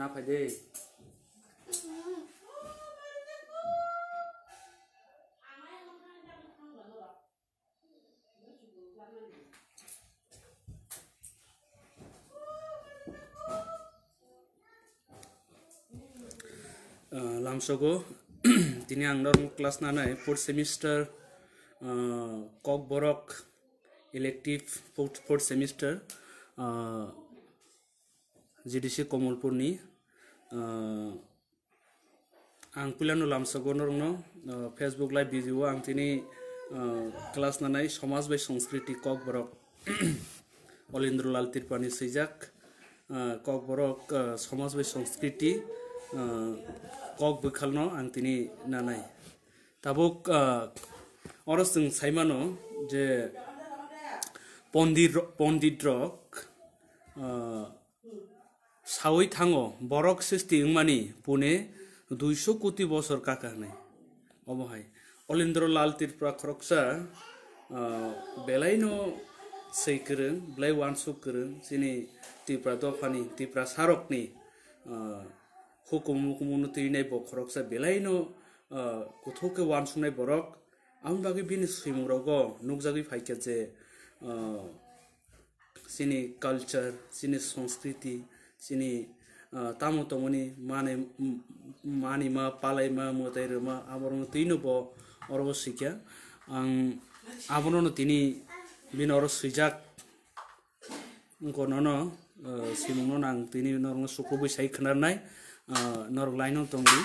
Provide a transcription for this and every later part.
ना फजे लामसगो दिन आंदर क्लास नाना फोर्थ सेमिस्टर कक बरक elective fourth fourth semester GDC कमलपुरनि आं पिलानु लामसागनरनो फेसबुक लाइभ भिडिअ आं दिनै क्लास नानै समाज बाय संस्कृति कक बरक अलिन्द्रलाल तिरपानि सैजाक कक बरक समाज बाय संस्कृति কক বৈখালন আং তিনি নানাই তাবুক অরস जों সাইমানো যে পন্ডিত পন্ডিত রক সাউই থাঙ্গ বরক সৃষ্টি ইংমানি পুনে দুইশো কোটি বছর কাকা নেই অবহাই অলেন্দ্র লাল তীর প্রাকরকসা বেলাইন সেই করেন ব্লাই ওয়ানশো করেন যিনি ত্রিপুরা দফানি ত্রিপুরা সারকনি হুকুম হুকুম তিরিনাই বখরকসা বেলাইন গথকে ওয়ানসুনাই বরক আমি বাকি বিনি সৈমরগ নুকজাগি ফাইকা যে সিনি কালচার সিনি সংস্কৃতি चिनी तामु तमुनी माने मानिमा पालैमा मतैरमा आमरो तिनो भो अरब सिक्या आं आमरो न तिनी बिन अरब सुइजा उनको न न आं तिनी न अरब सुखु बिसाइ खनार नाय नर लाइनो तंगु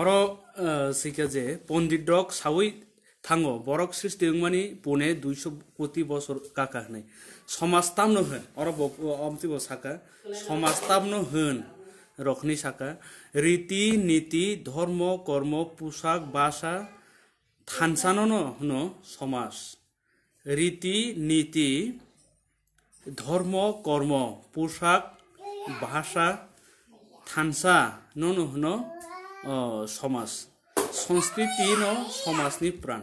अरो सिक्या जे पोंदि डॉग सावई थाङो বরক সৃষ্টি মানে পোনে দুইশো কোটি বছর কাকা काका সমাজতাম समाजतामनो होन अर अम्ति साका समाजतामनो होन रखनि রীতি নীতি ধর্ম কর্ম পোশাক বাসা থানসানন হন সমাজ রীতি নীতি ধর্ম কর্ম পোশাক ভাষা থানসা নন হন সমাজ সংস্কৃতি ন সমাজনি প্রাণ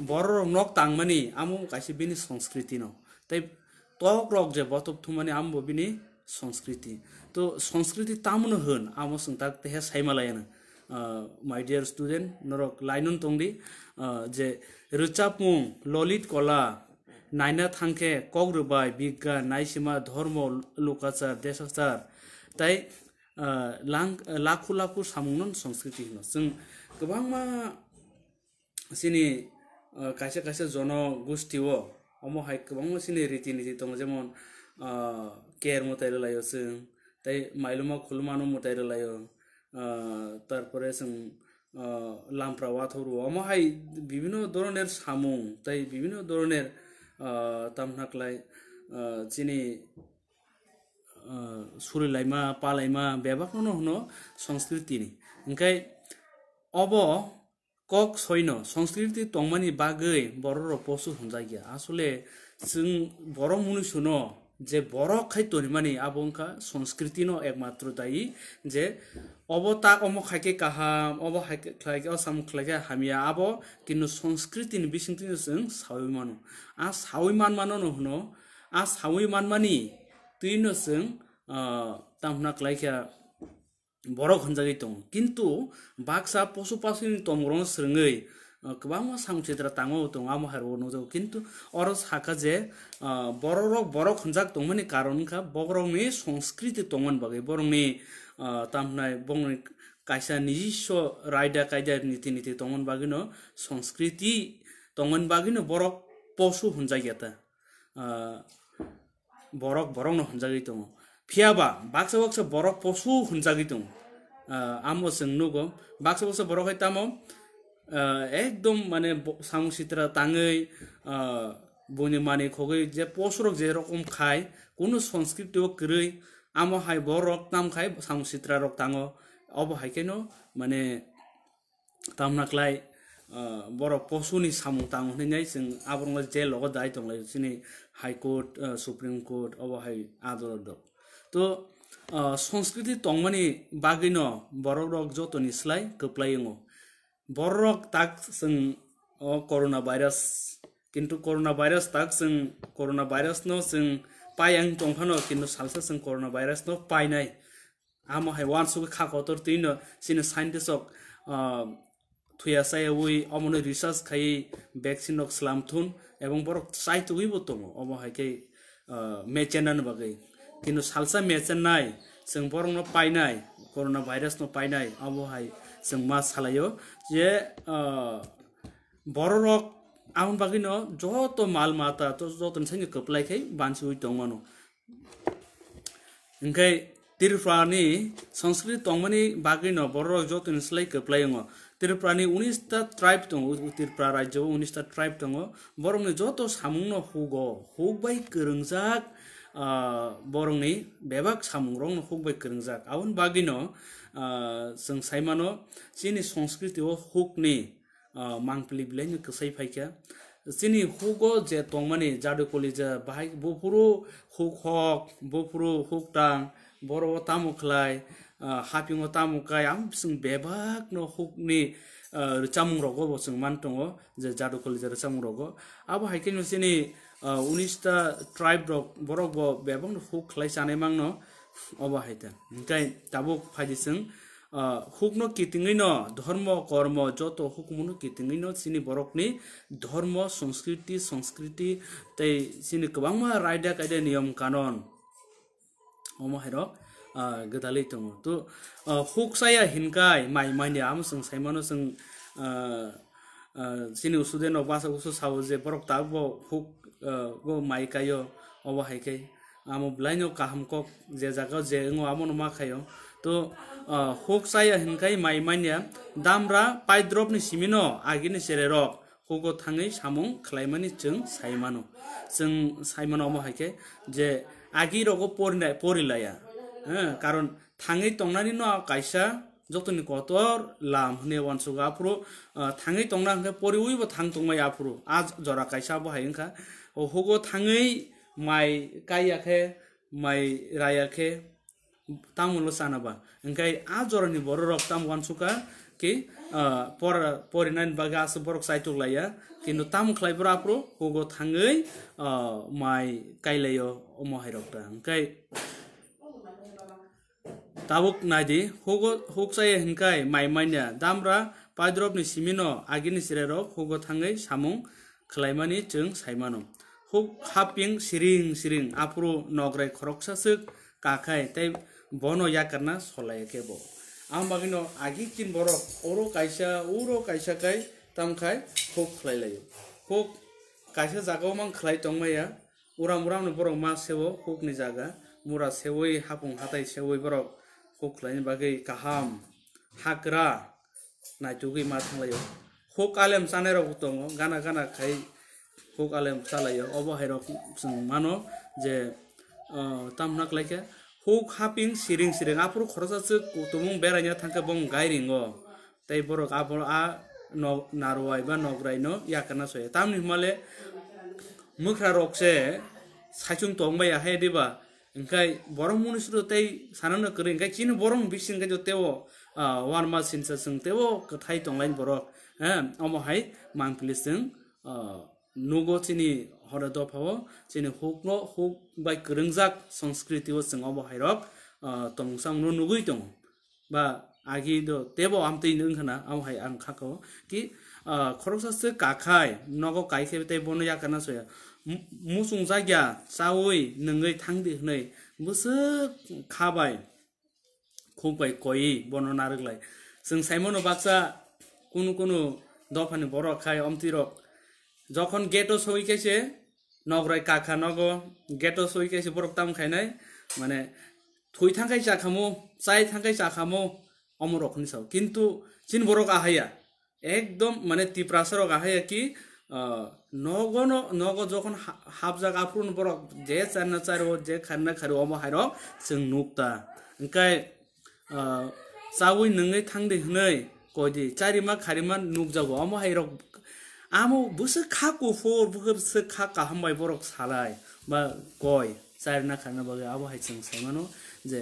नग तिनी आममा कसी विस्कृति न त टक जे बटब थुमे आम्ब सङस्कृति संस्कृति तामान हु आमो सङ्के हे सय मैदार स्टुडेन्ट नरक लन त टि जे र लत गला नके कगरब विग्सम्म धर्म लोकाचार देसाचार त लाखु लाखु सामुन सङस्कृति जुन गबि कनो गोष्ठी अब महँगो चिनी रितिनिति देमन केर मतै र ल त मैलु नो मै तारपरे जुन लाम्रा वा ठौर अब मह विभिन्न धरण सामुङ त विभिन्न धरण तामा चिनी सुरुलाईमा पालको हुन सङ्स्कृति अब কক सैन संस्कृति तंमानि बागै बर रपसु हनजागिया आसले जों बर मनुसुनो যে বড় খাই তরিমানি আবংকা সংস্কৃতি ন একমাত্র দায়ী যে অব তাক অম খাইকে কাহাম অব হাইকে খ্লাইকে অসাম খ্লাইকে হামিয়া আব কিন্তু সংস্কৃতি বিসিংতি जों সাউই মানো আ সাউই মান মানো নহন আ সাউই মান মানি তুই নসং তামনা খ্লাইকে बर हुन्जा द कि बा पशु पशु टो सृ सङ्ग्रा तामा न किन् अर हाजे बरो हुन्जा दोमी करोारणका बोने संस्कृति तमन बगै बि त कस्या निजिस् कय निति नीति तोमन बगैन सङस्कृति तिफ पशु हुन्जा गा बङ्गो हुन्जा गीत द ফিয়াবা বাক্সা বাক্স বরফ পশু হুঞ্জাগি তো আমস নুগ বাক্স বাক্স বরফ হয় তাম একদম মানে সামু সিত্রা তাঙ্গই বনি মানে খগৈ যে পশুরক যে রকম খাই কোনো সংস্কৃতি গ্রই আম হাই বরক নাম খাই সামু সিত্রা রক তাঙ অব হাইকেন মানে তামনাকলাই বড় পশুনি সামু তাঙাই আবর জেল দায়িত্ব হাইকোর্ট সুপ্রিম কোর্ট অবহাই আদালত তো সংস্কৃতি তংমানি বাগিনো বড় রক যতনি স্লাই কোপ্লাইঙ্গো বড় রক তাক जों করোনা ভাইরাস কিন্তু করোনা ভাইরাস তাক जों করোনা ভাইরাস ন जों পায়াং টংফানো কিন্তু সালসা जों করোনা ভাইরাস ন পাইনাই আমো হাই ওয়ান সুগে খাকতর তিন সিন সাইন্টিস্টক থুয়াসাই ওই অমনে রিসার্চ খাই ভ্যাকসিন স্লামথুন এবং বড় সাইতুইব তঙো অমহাইকে মেচেনান বাগে কিন্তু सालसा মেচেন নাই जों बरंनो पायनाय कर'ना भाइरासनो पायनाय आबहाय जों मा सालायो जे बर' रक आउन बागिनो जत' माल माता जत'नि संगे खोबलायखाय बानसुइ मानो ओंखाय त्रिपुरानि संस्कृत दंमोनि बागिनो बर' रक जत'नि सोलाय खोबलायो 19 उनिसता ट्राइब उ दङ राज्य 19 उनिसता ट्राइब दङ बरंनि जत' सामुंनो हुग हुगबाय गोरोंजाक borongni bebak samungrong no hukbai kringjak awun bagino sung saimano chini sanskriti o hukni mangpili blen kisai phaikya chini hugo je tongmani jadu kolija bahai bupuru huk hok bupuru huk tang borowo tamuklai hapingo tamukai am sung bebak no hukni rchamungrogo bo sung mantongo je jadu kolija rchamungrogo abo haikeni chini উনিশটা tribe বরক বেবং hook খাই সানাইমাং অবাহাইতে নাই তাবো ফাইদিস hook ন কিটিংই ন ধর্ম কর্ম যত হুকমু কিটিংই নিনি বরকনি ধর্ম সংস্কৃতি সংস্কৃতি তাই সিনি গবাং রায়দা কায়দা নিয়ম কানন অমাহের গদালেই তো তো হুক সাইয়া হিনকাই মাই মাইনি আমসং সাইমানো সিনি উসুদে নাসা উসু সাবো যে বরক তাক হুক माइकायो अब हाइकाय आमो ब्लाइनो काहम कक जे जागा जे अंगो आमो नमा खायो तो होक साय हिनकाय माइ मानिया दामरा पाइ ड्रप नि सिमिनो आगि नि सेरे रक खगो थाङै सामुं खलाइमानि जों साइमानो जों साइमानो अमो हाइके जे आगि रगो पोरनाय पोरिलाया कारण थाङै तंनानि न काइसा जतनि कतर लाम ने वनसुगा पुरो थाङै तंना हे पोरि उइबो थां तंमाय आपुरो आज जरा काइसा बहायनखा o hogo tangai mai kaya ke mai raya ke tamu lo sana ba engkai ajor ni boro rok tamu suka ke por por inain bagas borok sai tuk laya kinu tamu klai bora pro hogo tangai uh, mai kai layo omo hai rok ta engkai tabuk nadi hogo hok sai engkai mai mai damra Pajrop ni simino agini sirerok hogo tangai samung klaimani ceng saimano. খুব হাপিং সিং সিং আপ্রু নগ্রাই খরকসাসুক কাকাই তাই বন ইয়াকারনা সলাই কেব আমি আগে কিন বরক ওর কাইসা ওর কাইসা কাই তামখাই খুব খাই লাই খুব কাইসা জাগাওমান খাই টংমাইয়া উরাম উরাম বরক মা সেব খুব নি জাগা মুরা সেওই হাপুং হাতাই সেওই বরক খুব খাইনি বাকি কাহাম হাগ্রা নাইটুগি মা থাকলাই হুক আলেম সানের দো গানা গানা খাই কোক আলেম চালাইয়া অবহেরক जों मानो जे তামনাক লাইকে হুক হাপিং সিরিং সিরিং আপুর খরচাচু তুমুং বেড়াইনা থাকা বং গাইরিং অ তাই বরক আপর আ নারোয়াই বা নগ্রাইনো ইয়াকানা সয়ে তামনি হিমালে মুখরা রকসে সাইচুং টংবাই আহে দিবা ओंखाय बर' मनुष्यतै साननो गोरो ओंखाय चिन बर' बिसिनखाय तेव वान मा सिनसा जों तेव खोथाय दंलायन बर' अमहाय मांफिलिसजों nugo chini hora do phawo chini hukno huk bai krungjak সংস্কৃতি ও sangabo hairok tongsang no nugui tong ba agi do tebo amtei nung khana am hai ang khako ki khoroksa se kakhai nogo kai se te bono ya kana soya musung sa gya sawi nungai thangdi hnai musu khabai khukbai koi bono naruglai sing saimono baksa kunu kunu দফানি বড় খাই অমতিরক যখন গেটও সৈকেছে নগরায় কাকা নগ গেটও সৈকেছে বরফ দাম খাই নাই মানে থই থাকাই চা খামো চাই থাকাই চা খামো অমর অখনি চাও কিন্তু চিন বরক আহাইয়া একদম মানে তিপ্রাসর আহাইয়া কি নগ নগ যখন হাফ জাগ আফরুন বরক যে চার না চার যে খার না খার অম হাই রং নুকতা ওই চাউই নাই থাকদে হই কদি চারিমা খারিমা নুক যাব অম হাই आमो बुसो खा कुफुर बुसो खा काहामबाय बरक सालाय बा गय जाय ना खारना बागै आबो हायसिं सायमानो जे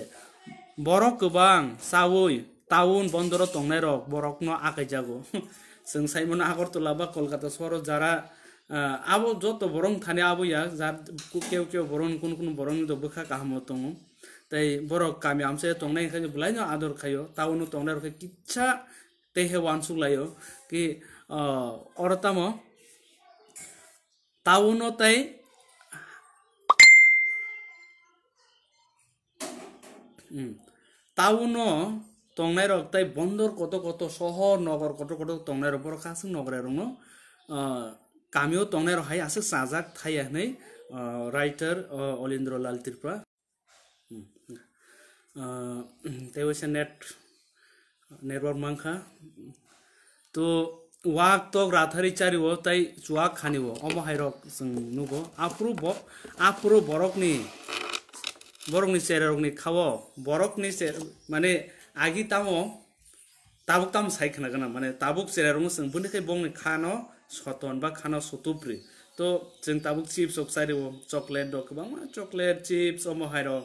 बरक गोबां सावै टाउन बन्दर तंनाय रक बरकनो आखाय जागो जों सायमानो आगरतला बा कलकाता सहराव जारा আবো যত বরং থানে আবো ইয়াক যার কেউ কেউ বরং কোন কোন বরং দবখা কাহাম তঙ তাই বড় কামি আমসে তংনাই খাই বুলাই আদর খাইও তাও তংনাই রখে কিচ্ছা তেহে ওয়ান সুলাইও কি অরতাম তাউনতাই তাউন টংনাই রক তাই বন্দর কত কত শহর নগর কত কত টংনাই রপর কাছে নগরে রং কামিও টংনাই রহাই আছে সাজাক থাই হই রাইটার অলিন্দ্র লাল ত্রিপুরা তাই হয়েছে নেট নেটওয়ার্ক মাংখা তো wak tok rathari chariwo tei chuak khaniwo omo hairok jeng nugo apru bo apru borokni borokni cherarokni khawo borokni cher mane agi tamo tabuk tam sai khana gana mane tabuk cherarong jeng bunde kai bongni khano soton ba khano sotupri to jeng tabuk chips ok sariwo chocolate dok bangma chocolate chips omo hairok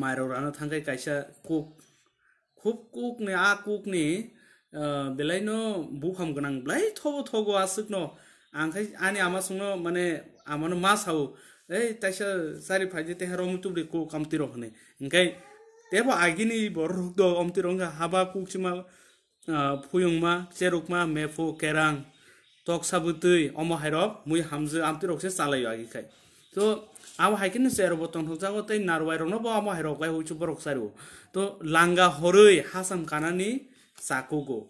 माइरं थांखाय कायसा cook खुब कुकनि आ कुकनि बेलायनो बुखाम गोनांब्लाय थब थग आसुकनो आंखाय आनि आमा संनो माने आमानो मा सावो ओइ ताइसा सारि फाइदि तेहार अमतुब्रि कुक अमतिर होनो ओंखाय तेबो आगिनि बर रुग अमतिर हाबा कुकसिमा फुयंमा सेरुकमा मेफु केरां तक साबुतै अमहायरब मुइ हामजो आमतिर से सालायो आगिखाय তো আও হাইকেন সেরব তনহজাগো তাই নারওয়াইরনো বা আমা হেরকাই হইছু বরক সারু তো লাঙ্গা হরই হাসাম কানানি চাকুগো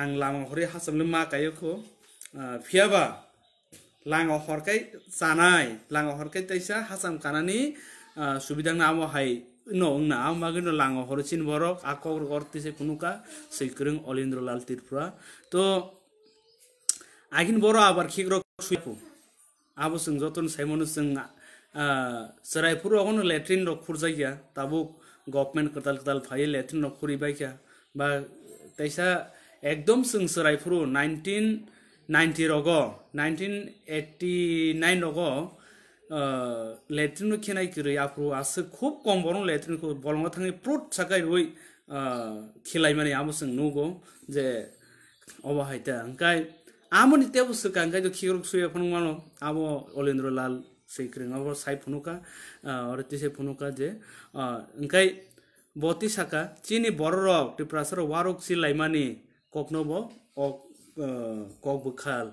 আং লামা হরে হাসামলে মা কায়কো ফিয়াবা লাঙা হরকাই জানাই লাঙা হরকাই তাইসা হাসাম কানানি সুবিধা না আমা হাই নংনা আমাগিন লাঙা হরচিন বরক আকর করতেছে কোনোকা সৈকরিং অলিন্দ্রলাল তীরপুরা তো আগিন বড় আবার খিগ্র সুইপু আবোজন যতন চাইমনো যেন চৰাইপুৰ আগুনো লেট্ৰিন ৰখুৰ যায় তাবো গভমেণ্ট কোটাল কোটাল ফাইয়ে লেট্ৰিন ৰখুৰি বাইকা বা তাই একদম যেন চৰাইপুৰ নাইনটিন নাইনটি ৰগ নাইনটিন এইটি নাইন ৰগ লেট্ৰিনো খেনাই কিৰি আপুৰু আছে খুব কম বৰং লেট্ৰিনখন বৰঙত থাকি প্ৰুট চাকাই ৰৈ খেলাই মানে আমি যেন নগ যে অবাহাইতা ওকাই আমন এতিয়া বস্তু কাং কাজ কিহৰ চুই এখন মানো আম অলেন্দ্ৰ লাল চৈক্ৰিং চাই ফুনুকা অৰতি চাই ফুনুকা যে ওকাই বতি চাকা চিনি বড়ো ৰক টিপ্ৰাচাৰ ৱাৰক চি লাইমানি ককনো ব অক কক বখাল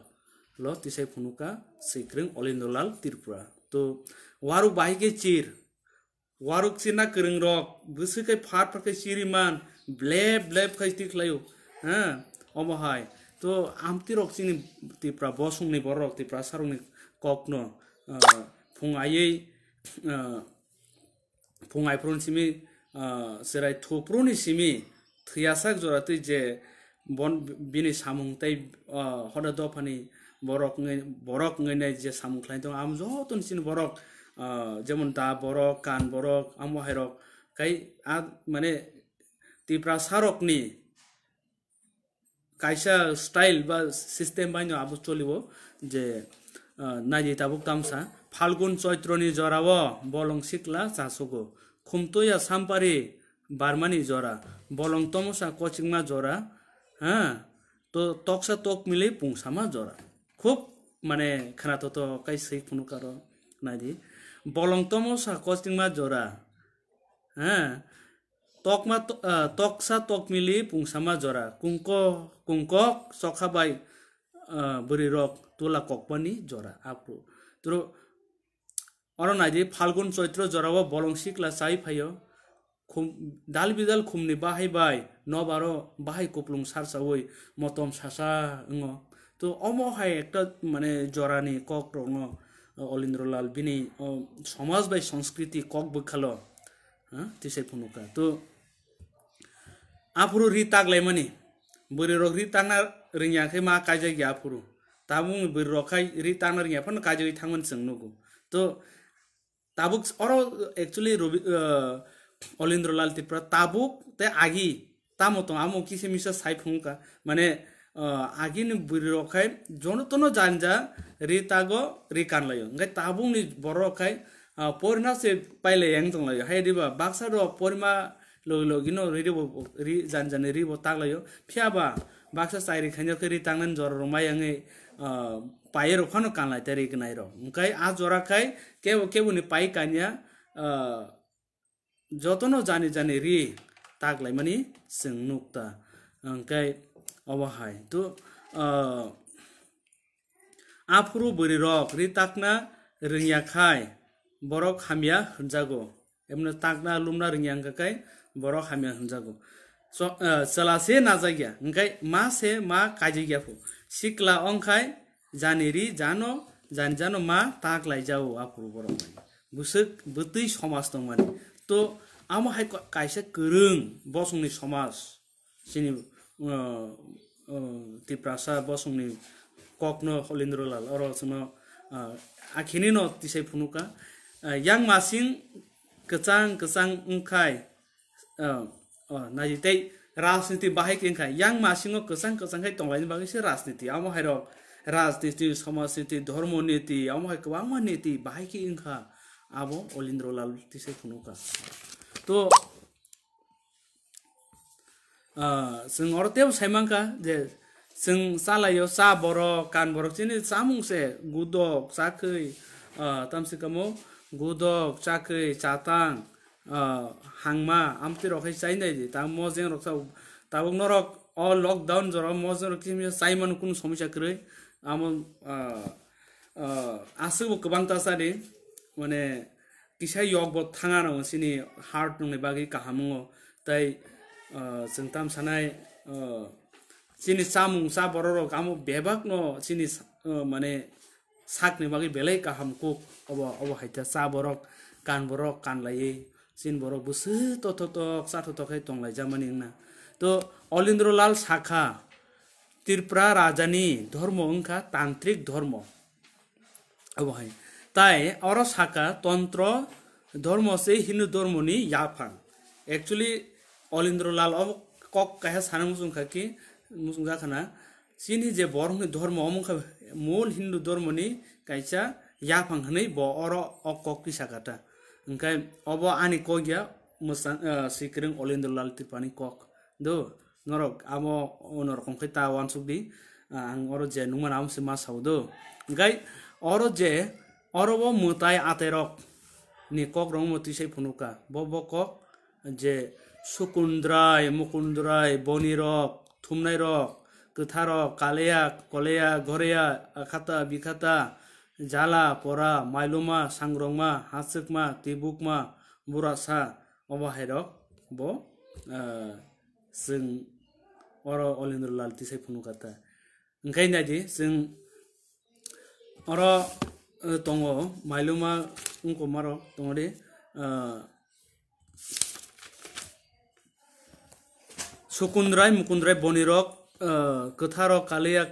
ল তিচাই ফুনুকা চৈক্ৰিং অলেন্দ্ৰ লাল ত্ৰিপুৰা তো ৱাৰুক বাহিকে চিৰ ৱাৰুক চি না কৰিং ৰক বুচুকে ফাৰ ফাৰকে চিৰ ইমান ব্লেব ব্লেব খাইটি হা অমহায় তো আমি রক্তি তিপ্রা বসংনি বড় রক্তিপ্রা সারুনি কপ্ন ফুঙাই ফুঙাইফ্রমি সেরাই থপ্রনি সিমি থিয়াশাক জরাতে যে বন বি সামুংটাই হদা দফানি বরক বরক নাই যে সামুখাই দো আম যতন চিনি বরক যেমন দা বরক কান বরক আমহাইরক কাই আ মানে তিপ্রা সারকনি কাইছা ষ্টাইল বা চিষ্টেম বাই আব চলিব যে নাই যে তাবুক তামসা ফাল্গুন চৈত্র নি জরাব বলং শিকলা চাষগো খুমতইয়া সাম্পারি বারমানি জরা বলং তমসা কচিংমা জরা হ্যাঁ তো তকসা তক মিলে পুংসামা জরা খুব মানে খানা তো তো কাই সেই কোনো কারো নাই দি বলং তমসা কচিংমা জরা হ্যাঁ তকমা তকসা তক মিলি পুংসামা জরা কুঙ্ক कुङ्कक सखाबाई बुढी रक तोला कक पनि जरा आफ्नो तर अरणाजी फाल्गुन चैत्र जरा वा बलङसिकलाई साई फायो खुम दाल बिदाल खुम्ने बाहे बाई नबार बाहे कोप्लुङ सार्छ ओ मतम सासा अङ त अमहाई एकटा माने जरानी कक र अलिन्द्रलाल बिनी समाज बाई संस्कृति कक बुखाल त्यसै फुनुका त आफ्नो रिताकलाई पनि बुरी रोग रि तांना रिङ्याकै मा काजा ग्या फुरु ताबु बुरी रोगखाइ रि तांना रिङ्या फन काजा गै थाङ्गन सङ्नुगु त ताबुक अर एक्चुअली रवि अलिन्द्रलाल तिप्र ताबुक त आगी ता मतो आमो किसे मिस साइ फुङका माने आगि नि बुरी रोगखाइ जन तन जान्जा रि तागो रि कान लयो गै ताबु नि बर रोगखाइ पोरना से पाइले यङ तङ लयो हाय दिबा बाक्सा र पोरमा लोगलो गिनो रिरि रि जान जाने रि व तालयो फियाबा बाक्सा साइरि खेंजो रि तांगन जोर रुमाय आङे पाए रखनो कानलाय तरि इग नायरो मुकाय आ जोरा काय के के बुनि पाइ कानिया जतनो जाने जाने रि तागलाय मनि सिंग नुक्ता आङकाय अवहाय तो आफुरु बरि र रि ताक्ना रिङया खाय बरक हामिया हुन्जागो एमना ताक्ना लुमना रिङयांगकाय बर' हामिया होनजागौ सोलासे नाजागिया ओंखाय मा से मा काजिगियाखौ सिख्ला अंखाय जानेरी जानो जान जानो मा ताक लायजावो आखुर बर' बुसोक बतै समाज दं माने त हाय कायसे गोरों बसंनि समाज जोंनि तिप्रासा बसंनि ककनो होलिन्द्रलाल अरसनो आखिनि न तिसाय फुनुका यांग masing कचांग kecang engkai na yitei ras niti bahik yeng kai yang masingo kesan kesan kai tong lain bagi si ras niti amo hai ro ras niti somo niti dormo niti amo hai kwa niti bahik yeng abo olindro lal ti se kuno ka to sing orte bu ka je sing sala yo sa boro kan boro sini samung se gudok sakai tamsi kamo gudok sakai catang हाङमा आम्ते रखै चाहिँदै थिएँ ताब म जे रक्छ ताब नरक अ lockdown जर म जे रक्छ Simon कुन समस्या क्रै आम आसु गोबान तासारे माने किसै यक ब थाङा नसिनि हार्ट नङे बागी काहामु तै जोंताम सनाय सिनि सामु सा बर र काम बेबाक न सिनि माने साक नबागी बेलै काहामको अब अब हाइता सा बर कान बर कान लायै sin borok busu tototok satotok hai tonglai jamani na to olindrolal শাখা ত্রিপুরা রাজানি ধর্ম অংখা তান্ত্রিক ধর্ম অবহাই তাই অর শাখা তন্ত্র ধর্ম সে হিন্দু ধর্মনি ইয়াফাং একচুয়ালি অলিন্দ্রলাল অব কক কাহে সানা মুসুংখা কি মুসুং জাখানা চিনি যে বরংনি ধর্ম অমুখা মূল হিন্দু ধর্মনি কাইচা ইয়াফাং হনেই ব অর অকক কি শাখাটা Engkai obo ani kok ya musan sikiring olin dolal tipani kok. Do norok amo onor kong kita wan subdi ang oro je numan am sima saudo. Engkai oro je oro bo mutai aterok ni kok rong moti sei punuka. Bo bo kok je sukundrai mukundrai bonirok thumnai rok kutharok kaleya koleya ghoreya khata bikhata जाला परा myeloma सांग्रंमा हासेकमा तिबुकमा बुरासा अबाहेरक ब जों अर अलिन्द्र लाल तिसाइ फुनुकाता ओंखायनो दादि जों अर दङ myeloma उंकमार दङ दे सुकुन्द्राय मुकुन्द्राय बनिरक কথাৰ কালিয়া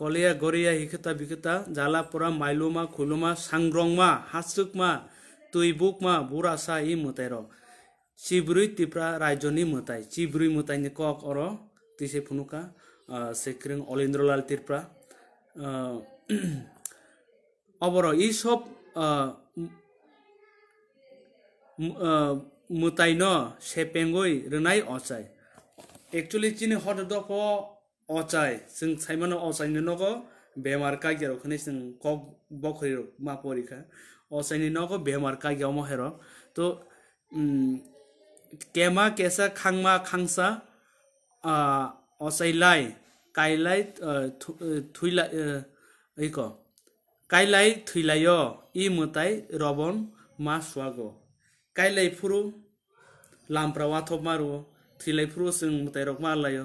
কলিয়া গৰিয়া শিকতা বিকতা জালা পৰা মাইলুমা খুলুমা চাংগ্ৰংমা হাচুকমা তুইবুকমা বুঢ় আশা ই মতাইৰ চিব্ৰুই তিপ্ৰা ৰাজ্যনী মতাই চিব্ৰুই মতাইনি কক অৰ তিছে ফুনুকা চেক্ৰিং অলিন্দ্ৰলাল তিপ্ৰা অৱৰ ই চব মতাইন চেপেঙৈ ৰণাই অচাই একচুৱেলি চিনি সদ अचाय जों साइमानो अचाइनो नगो बेमार कागियाव खनि जों कक बखरि मा परीक्षा अचाइनि नगो बेमार कागियाव महेर तो केमा केसा खांमा खांसा अचाइलाय कायलाय थुइला ओइक कायलाय थुइलाय इ मताय रबन मा सुवागो कायलाय फुरु लामप्रावा थप मारुओ थुइलाय फुरु जों मताय रक लायो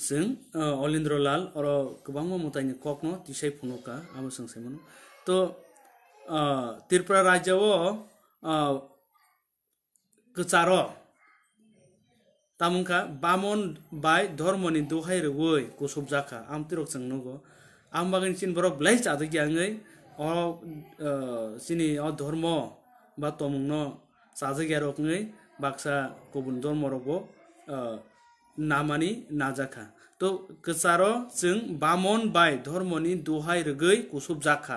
जों अलिन्द्र लाल अरो गोबां ममतानि ककनो तिसाय फुनका आबो सोंसेमोन तो त्रिपुरा राज्यआव कचारो तामुंका बामन बाय धर्मनि दहाय वय कोसब जाखा आम तिरक नगो आम बागिन सिन बरफ लाइ आदो आङै अ सिनि अ धर्म बा तमुंनो जाजोगिया रकङै बाक्सा गुबुन धर्म रबो नामानि নাজাকা তো কচার যং বামন বাই ধর্মনি দোহাই রগৈ কুসুব জাকা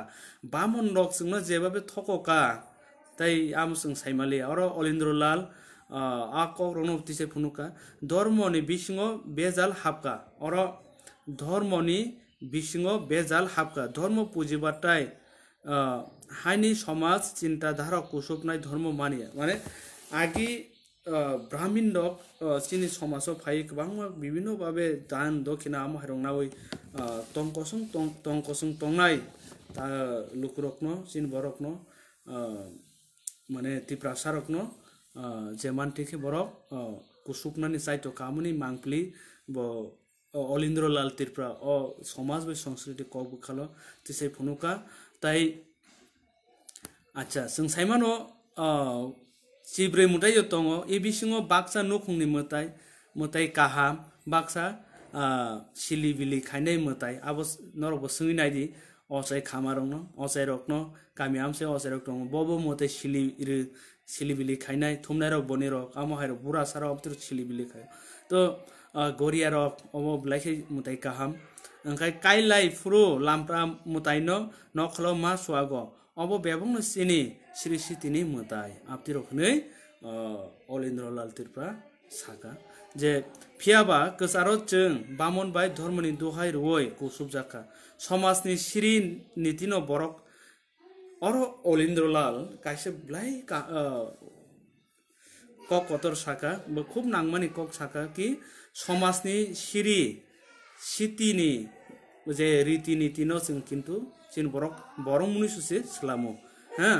বামন রক যংনো যেভাবে থককা তাই আমসং সাইমালি আর অলিন্দ্রলাল আ কক রনবতিসে ফুনুকা ধর্মনি বিং বেজাল হাবকা আর ধর্মনি বিং বেজাল হাবকা ধর্ম পুজিবাটাই হাইনি সমাজ চিন্তাধারা কুসুবনাই ধর্ম মানিয়া মানে আগে ব্ৰাহ্মীণ দক চিনি সমাজৰ ফাইক বাং বিভিন্নভাৱে দান দক্ষিণা আম হেৰংনাৱৈ টংকচং টংকচং টঙাই লুকুৰত্ন চিন বৰক্ন মানে তিপ্ৰাচাৰক্ন জেমানটিকে বৰক কুচুকনানি চাই থকা আমনি মাংপলি ব অলিন্দ্ৰলাল তিৰপৰা অ সমাজ বৈ সংস্কৃতি ক বুখাল তিচাই ফুনুকা তাই আচ্ছা চাইমান অ सिब्रै मुटाइयो तङ एबिसिङ बाक्सा नखुङनि मोताइ मोताइ काहा बाक्सा सिलिबिलि खाइनाय मोताइ आब नरब सुङिनायदि अचाय खामारङ अचाय रक्न गामियामसे अचाय रक दङ बबो मोताइ सिलि सिलिबिलि खाइनाय थुमनाय रक बनि रक आमहायर बुरा सार अबतिर सिलिबिलि खाय त गरिया रक अब ब्लाइखै मोताइ काहाम ओंखाय काइलाइ फ्रु लाम्प्रा मोताइन नखलाव मा सुवाग अब बेबंनो सिनि শ্রী ಸೃಷ್ಟಿನಿ মতায় ಆಪ್ತಿರೋ ওখানে অলিন্দ্রলাল তিরপা সাকা যে ফিয়াবা কসারো চং বামন বাই নি দোহাই রুয় কৌসুব জাকা সমাজ নি শ্রী নীতিন বরক অর অলিন্দ্রলাল কাইসে ব্লাই কক কতর সাকা খুব নাংমানি কক সাকা কি সমাজনি শ্রী সিতিনি যে রীতি চিন কিন্তু চিন বরক বরং মনীষে সামু হ্যাঁ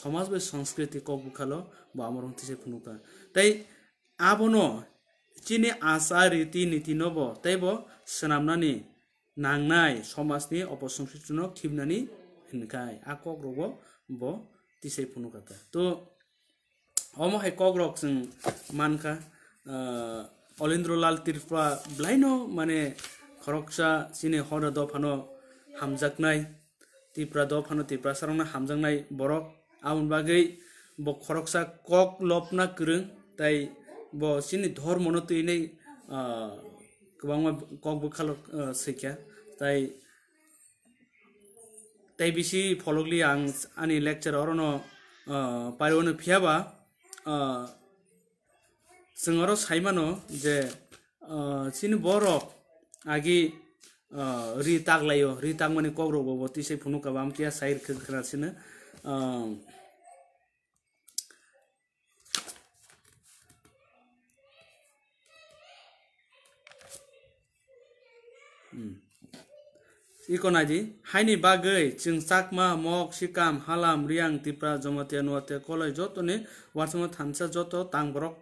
সমাজ বা সংস্কৃতি কক বুখালো বা আমার মতো সে ফুনুকা তাই আবন চিনি আশা রীতি নীতি নব তাইব সামনানি নাংনাই সমাজনি অপসংস্কৃতিন খিবনানি হিনকাই আ কক রব ব তিসে ফুনুকাতা তো অম হে কক রক মানকা অলেন্দ্রলাল তিরপা ব্লাইন মানে খরকসা চিনি হর দফানো হামজাকনাই ত্রিপুরা দফানো ত্রিপুরা সারনা হামজাকনাই বরক আমার বাকি ব খরকসা কক লপ না করেন তাই ব সিনি ধর মনত এনে গবাং কক বখাল শিক্ষা তাই তাই বেশি ফলকলি আং আনি লেকচার অরণ পারিবনে ফিয়াবা সঙ্গর সাইমানো যে সিনি বড় আগে রি তাকলাইও রি তাক মানে কক রোগ বতি সেই ফোনকাবাম কিয়া সাইর খেয়েছিল Um, ইকনাইজি হাইনি বাগৈ চিং চাকমা মগ চিকাম হালাম রিয়াং টিপ্রা জমতিয়া নোয়াতে কলৈ যত নি ওয়ারসম থানসা যত তাংবরক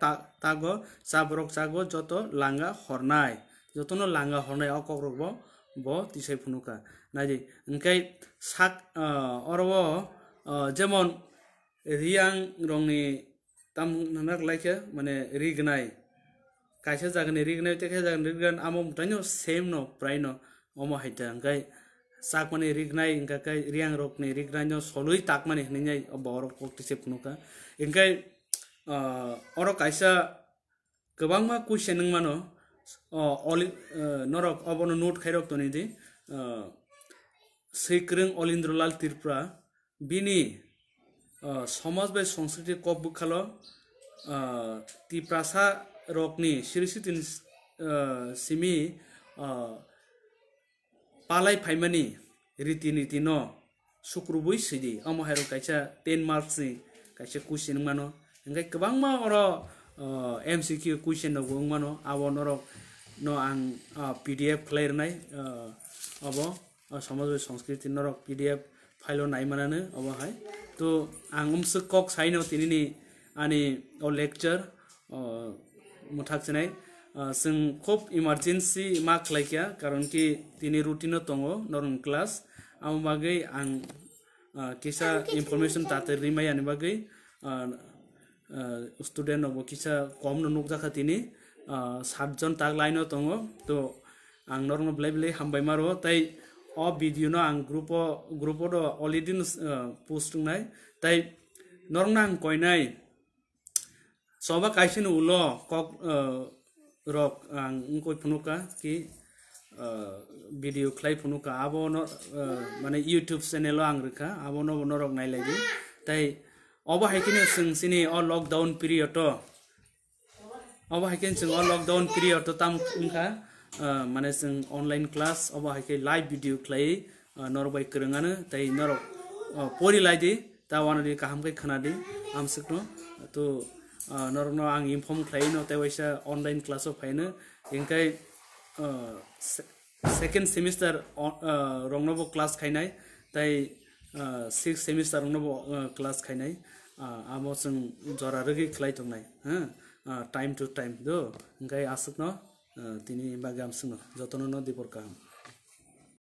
তাগ চাবরক চাগ যত লাঙ্গা হরনাই যত লাঙ্গা হরনাই অকক্রক ব তিসাই ফুনুকা নাইজি এনকাই সাক অরব যেমন রিয়াং রংনি তাম নানাক লাইকে মানে রিগনাই কাইসা জাগনি রিগনাই তেখে জাগন রিগন আমো মুটাইনো সেম নো প্রায় নো অমো হাইতে আঙ্কাই সাক মানে রিগনাই ইঙ্কাকাই রিয়াং রকনি রিগনাই নো সলুই তাক মানে হিনিয়াই অবরক পক্তি সেপ নুকা ইঙ্কাই অর কাইসা গবাং মা কুইসেন মানো অলি নরক অবনো নোট খাইরক তনি দি সৈক্রং অলিন্দ্রলাল তিরপ্রা बिनि समाज बै संस्कृति कप बुखालो ती प्रासा रकनि सिरिसि तिन सिमि पालाय फाइमानि रीति नीति न शुक्रबुई सिदि अमहारो काइसा टेन मार्क्स नि काइसा क्वेश्चन मानो इंगाय गोबां मा अर एमसीक्यू क्वेश्चन दं मानो आवनो रक न आं पिडिएफ ख्लायरनाय अब समाज संस्कृति नरक पिडिएफ फाइल नाइमानानो अबाहाय तो आं उमसु कक साइनो तिनिनि आनि ओ लेक्चर मुथाक जनाय सिं खूब इमर्जेंसी मा खलाइखिया कारण कि तिनि रुटिन तङो नरन क्लास आं बागै आं किसा इन्फर्मेसन ताते रिमाय आनि बागै स्टुडेन्ट अबो किसा कम नुक जाखा तिनि सातजन ताग लाइनो तङो तो आं नरन ब्लेब्ले हामबाय मारो ताई video no ang grupo grupo do already no posting nai tai norng nang koi nai soba kaisin ulo kok rok ang koi phunuka ki video khlai phunuka abo no mane youtube channel ang rika abo no no rok nai lagi tai अबो हाइकिन सिंग सिनी अ lockdown period अबो हाइकिन सिंग अ lockdown period तो ताम उनका माने जों अनलाइन क्लास अबा हाइके लाइव भिडियो ख्लाय नरबाय कोरोङानो ताइ नर परि लाइदि ता वानदि काहामखै खोनादि आमसुखनो तो नरनो आं इनफर्म ख्लाय न ताइ अनलाइन क्लासाव फायनो इंखाय सेकेन्ड सेमिस्टार रंनावबो क्लास खायनाय ताइ सिक्स सेमिस्टार रंनावबो क्लास खायनाय आमो जों जरा रोगि ख्लाय दंनाय टाइम टु टाइम दो इंखाय आसुखनो তিনি bagam suno jotono no diporkam